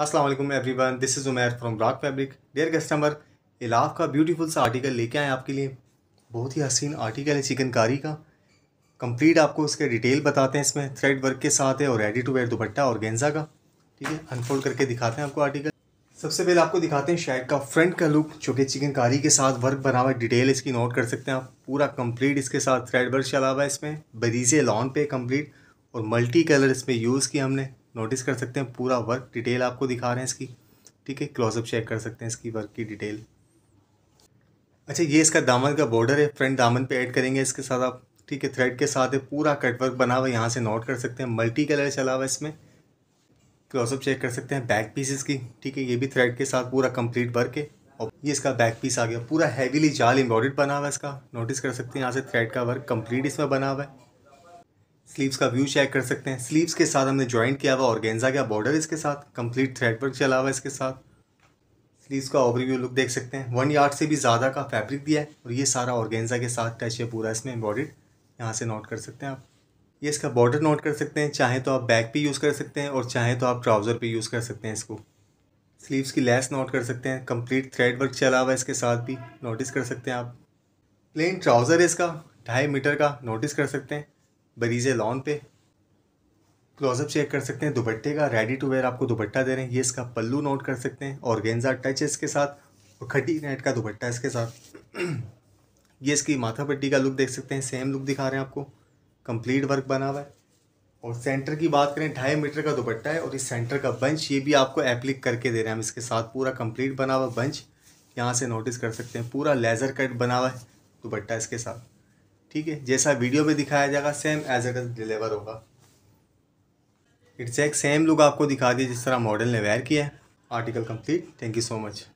Aslam everyone this is Umer from rock fabric dear customer Elaf का beautiful सा article लेके आए आपके लिए बहुत ही हसीन आर्टिकल है चिकनकारी का कंप्लीट आपको उसके डिटेल बताते हैं इसमें थ्रेड वर्क के साथ है और रेडी टू वेयर दुपट्टा और गेंजा का ठीक है अनफोल्ड करके दिखाते हैं आपको आर्टिकल सबसे पहले आपको दिखाते हैं शर्ट का फ्रंट का लुक जो कि चिकनकारी के साथ वर्क बना हुआ डिटेल इसकी नोट कर सकते हैं आप पूरा कंप्लीट इसके साथ थ्रेड वर्क चला हुआ है इसमें बरीजे लॉन पे कंप्लीट और मल्टी कलर इसमें यूज़ किया हमने नोटिस कर सकते हैं पूरा वर्क डिटेल आपको दिखा रहे हैं इसकी ठीक है क्लोजअप चेक कर सकते हैं इसकी वर्क की डिटेल अच्छा ये इसका दामन का बॉर्डर है फ्रंट दामन पे ऐड करेंगे इसके साथ आप ठीक है थ्रेड के साथ है पूरा कटवर्क बना हुआ यहाँ से नोट कर सकते हैं मल्टी कलर चला हुआ इसमें क्लोजअप चेक कर सकते हैं बैक पीसेस की ठीक है ये भी थ्रेड के साथ पूरा कंप्लीट वर्क है और ये इसका बैक पीस आ गया पूरा हैवीली जाल एम्ब्रॉयड बना हुआ है इसका नोटिस कर सकते हैं यहाँ से थ्रेड का वर्क कम्प्लीट इसमें बना हुआ है स्लीव्स का व्यू चेक कर सकते हैं स्लीव्स के साथ हमने ज्वाइंट किया हुआ ऑर्गेंजा का बॉर्डर इसके साथ कंप्लीट थ्रेड वर्क चला हुआ इसके साथ स्लीव्स का ओवरव्यू लुक देख सकते हैं वन यार्ड से भी ज़्यादा का फैब्रिक दिया है और ये सारा ऑर्गेंजा के साथ टच है पूरा इसमें एम्ब्रॉयड यहाँ से नोट कर सकते हैं आप ये इसका बॉर्डर नोट कर सकते हैं चाहे तो आप बैक पर यूज़ कर सकते हैं और चाहे तो आप ट्राउज़र पर यूज़ कर सकते हैं इसको स्लीव्स की लेस नोट कर सकते हैं कंप्लीट थ्रेड वर्क चला हुआ इसके साथ भी नोटिस कर सकते हैं आप प्लेन ट्राउज़र है इसका ढाई मीटर का नोटिस कर सकते हैं बरीज़ लॉन पे क्लोजअप चेक कर सकते हैं दुपट्टे का रेडी टू वेयर आपको दुपट्टा दे रहे हैं ये इसका पल्लू नोट कर सकते हैं और गेंजा टच इसके साथ और खटी नेट का दुपट्टा इसके साथ ये इसकी माथा पट्टी का लुक देख सकते हैं सेम लुक दिखा रहे हैं आपको कंप्लीट वर्क बना हुआ है और सेंटर की बात करें ढाई मीटर का दुपट्टा है और इस सेंटर का बंच ये भी आपको एप्लिक करके दे रहे हैं हम इसके साथ पूरा कंप्लीट बना हुआ बंच यहाँ से नोटिस कर सकते हैं पूरा लेज़र कट बना हुआ है दुपट्टा इसके साथ ठीक है जैसा वीडियो में दिखाया जाएगा सेम एज एट डिलीवर होगा इट्स एक सेम लुक आपको दिखा दिए जिस तरह मॉडल ने वेयर किया है article complete thank you so much